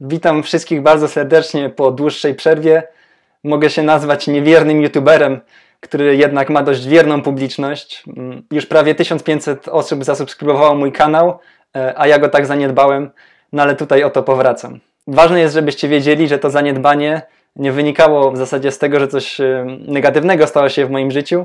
Witam wszystkich bardzo serdecznie po dłuższej przerwie. Mogę się nazwać niewiernym youtuberem, który jednak ma dość wierną publiczność. Mm, już prawie 1500 osób zasubskrybowało mój kanał, e, a ja go tak zaniedbałem, no ale tutaj o to powracam. Ważne jest, żebyście wiedzieli, że to zaniedbanie nie wynikało w zasadzie z tego, że coś e, negatywnego stało się w moim życiu,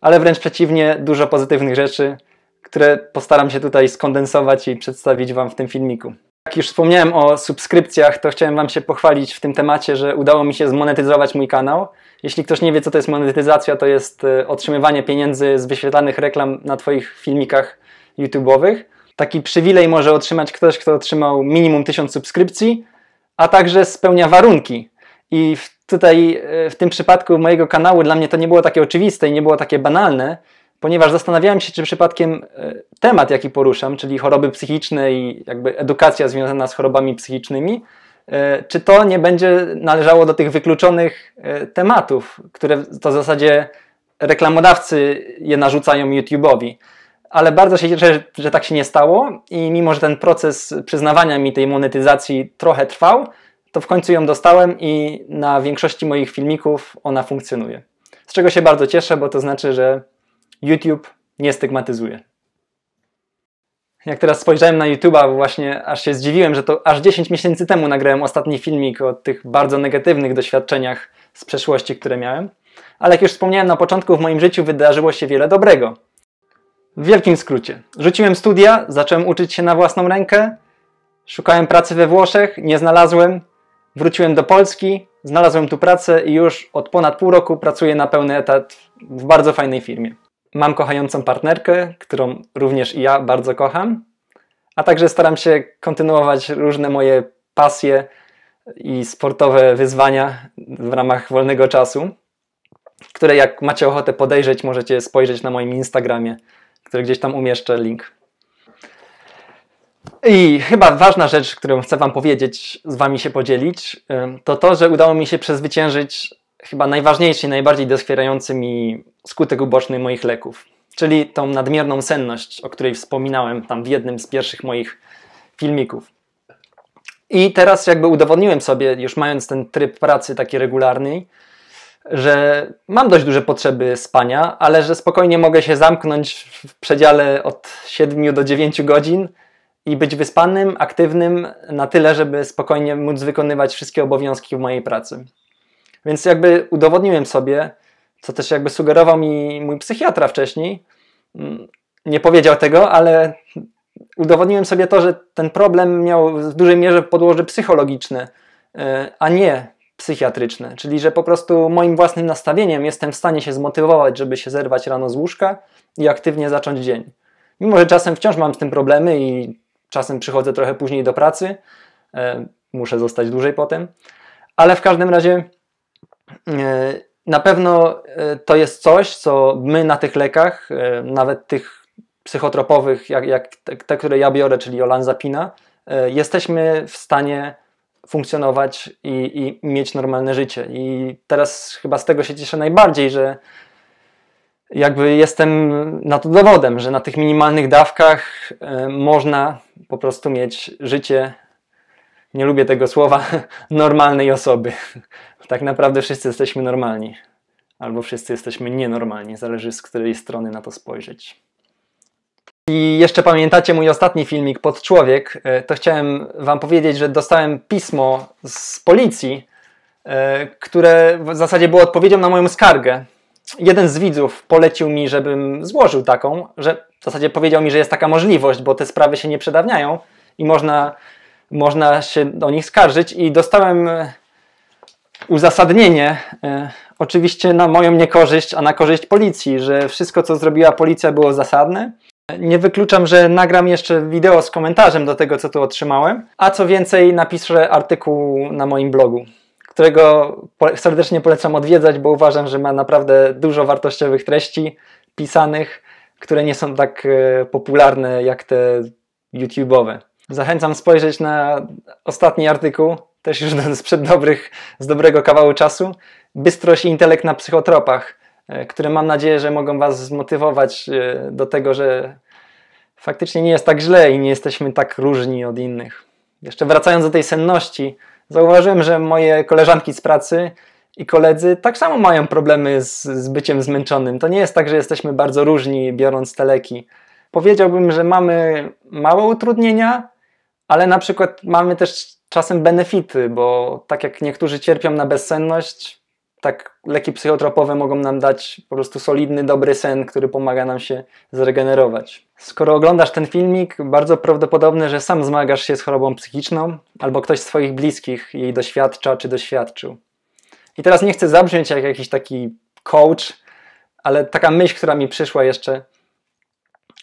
ale wręcz przeciwnie, dużo pozytywnych rzeczy, które postaram się tutaj skondensować i przedstawić Wam w tym filmiku. Jak już wspomniałem o subskrypcjach, to chciałem Wam się pochwalić w tym temacie, że udało mi się zmonetyzować mój kanał. Jeśli ktoś nie wie, co to jest monetyzacja, to jest e, otrzymywanie pieniędzy z wyświetlanych reklam na Twoich filmikach YouTube'owych. Taki przywilej może otrzymać ktoś, kto otrzymał minimum 1000 subskrypcji, a także spełnia warunki. I tutaj e, w tym przypadku mojego kanału dla mnie to nie było takie oczywiste i nie było takie banalne, ponieważ zastanawiałem się, czy przypadkiem e, temat, jaki poruszam, czyli choroby psychiczne i jakby edukacja związana z chorobami psychicznymi, e, czy to nie będzie należało do tych wykluczonych e, tematów, które to w zasadzie reklamodawcy je narzucają YouTube'owi. Ale bardzo się cieszę, że, że tak się nie stało i mimo, że ten proces przyznawania mi tej monetyzacji trochę trwał, to w końcu ją dostałem i na większości moich filmików ona funkcjonuje. Z czego się bardzo cieszę, bo to znaczy, że YouTube nie stygmatyzuje. Jak teraz spojrzałem na YouTube'a, właśnie aż się zdziwiłem, że to aż 10 miesięcy temu nagrałem ostatni filmik o tych bardzo negatywnych doświadczeniach z przeszłości, które miałem. Ale jak już wspomniałem na początku, w moim życiu wydarzyło się wiele dobrego. W wielkim skrócie. Rzuciłem studia, zacząłem uczyć się na własną rękę, szukałem pracy we Włoszech, nie znalazłem, wróciłem do Polski, znalazłem tu pracę i już od ponad pół roku pracuję na pełny etat w bardzo fajnej firmie. Mam kochającą partnerkę, którą również i ja bardzo kocham, a także staram się kontynuować różne moje pasje i sportowe wyzwania w ramach wolnego czasu, które jak macie ochotę podejrzeć, możecie spojrzeć na moim Instagramie, który gdzieś tam umieszczę link. I chyba ważna rzecz, którą chcę Wam powiedzieć, z Wami się podzielić, to to, że udało mi się przezwyciężyć chyba najważniejszy, najbardziej doskwierający mi skutek uboczny moich leków, czyli tą nadmierną senność, o której wspominałem tam w jednym z pierwszych moich filmików. I teraz jakby udowodniłem sobie, już mając ten tryb pracy taki regularny, że mam dość duże potrzeby spania, ale że spokojnie mogę się zamknąć w przedziale od 7 do 9 godzin i być wyspanym, aktywnym na tyle, żeby spokojnie móc wykonywać wszystkie obowiązki w mojej pracy. Więc jakby udowodniłem sobie, co też jakby sugerował mi mój psychiatra wcześniej. Mm, nie powiedział tego, ale udowodniłem sobie to, że ten problem miał w dużej mierze podłoże psychologiczne, e, a nie psychiatryczne. Czyli, że po prostu moim własnym nastawieniem jestem w stanie się zmotywować, żeby się zerwać rano z łóżka i aktywnie zacząć dzień. Mimo, że czasem wciąż mam z tym problemy i czasem przychodzę trochę później do pracy, e, muszę zostać dłużej potem, ale w każdym razie e, na pewno e, to jest coś, co my na tych lekach, e, nawet tych psychotropowych, jak, jak te, te, które ja biorę, czyli olanzapina, e, jesteśmy w stanie funkcjonować i, i, mieć normalne życie. I teraz chyba z tego się cieszę najbardziej, że jakby jestem na to dowodem, że na tych minimalnych dawkach można po prostu mieć życie, nie lubię tego słowa, normalnej osoby tak naprawdę wszyscy jesteśmy normalni, albo wszyscy jesteśmy nienormalni, zależy z której strony na to spojrzeć. I jeszcze pamiętacie mój ostatni filmik pod człowiek, e, to chciałem wam powiedzieć, że dostałem pismo z policji, e, które w zasadzie było odpowiedzią na moją skargę. Jeden z widzów polecił mi, żebym złożył taką, że w zasadzie powiedział mi, że jest taka możliwość, bo te sprawy się nie przedawniają i można, można się do nich skarżyć. I dostałem e, uzasadnienie e, oczywiście na moją niekorzyść, a na korzyść policji, że wszystko co zrobiła policja było zasadne. Nie wykluczam, że nagram jeszcze wideo z komentarzem do tego, co tu otrzymałem, a co więcej, napiszę artykuł na moim blogu, którego serdecznie polecam odwiedzać, bo uważam, że ma naprawdę dużo wartościowych treści pisanych, które nie są tak e, popularne jak te YouTube'owe. Zachęcam spojrzeć na ostatni artykuł, też już sprzed dobrych, z dobrego kawału czasu. Bystrość i intelekt na psychotropach, e, które mam nadzieję, że mogą Was zmotywować e, do tego, że faktycznie nie jest tak źle i nie jesteśmy tak różni od innych. Jeszcze wracając do tej senności, zauważyłem, że moje koleżanki z pracy i koledzy tak samo mają problemy z, z byciem zmęczonym. To nie jest tak, że jesteśmy bardzo różni biorąc te leki. Powiedziałbym, że mamy małe utrudnienia, ale na przykład mamy też czasem benefity, bo tak jak niektórzy cierpią na bezsenność, tak leki psychotropowe mogą nam dać po prostu solidny, dobry sen, który pomaga nam się zregenerować. Skoro oglądasz ten filmik, bardzo prawdopodobne, że sam zmagasz się z chorobą psychiczną albo ktoś z Twoich bliskich jej doświadcza czy doświadczył. I teraz nie chcę zabrzmieć jak jakiś taki coach, ale taka myśl, która mi przyszła jeszcze,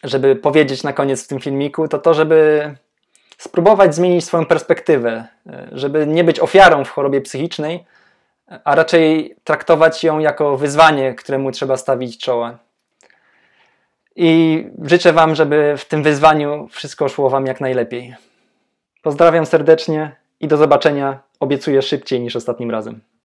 żeby powiedzieć na koniec w tym filmiku, to to, żeby spróbować zmienić swoją perspektywę, e, żeby nie być ofiarą w chorobie psychicznej, a raczej traktować ją jako wyzwanie, któremu trzeba stawić czoła. I życzę Wam, żeby w tym wyzwaniu wszystko szło Wam jak najlepiej. Pozdrawiam serdecznie i do zobaczenia. Obiecuję szybciej niż ostatnim razem.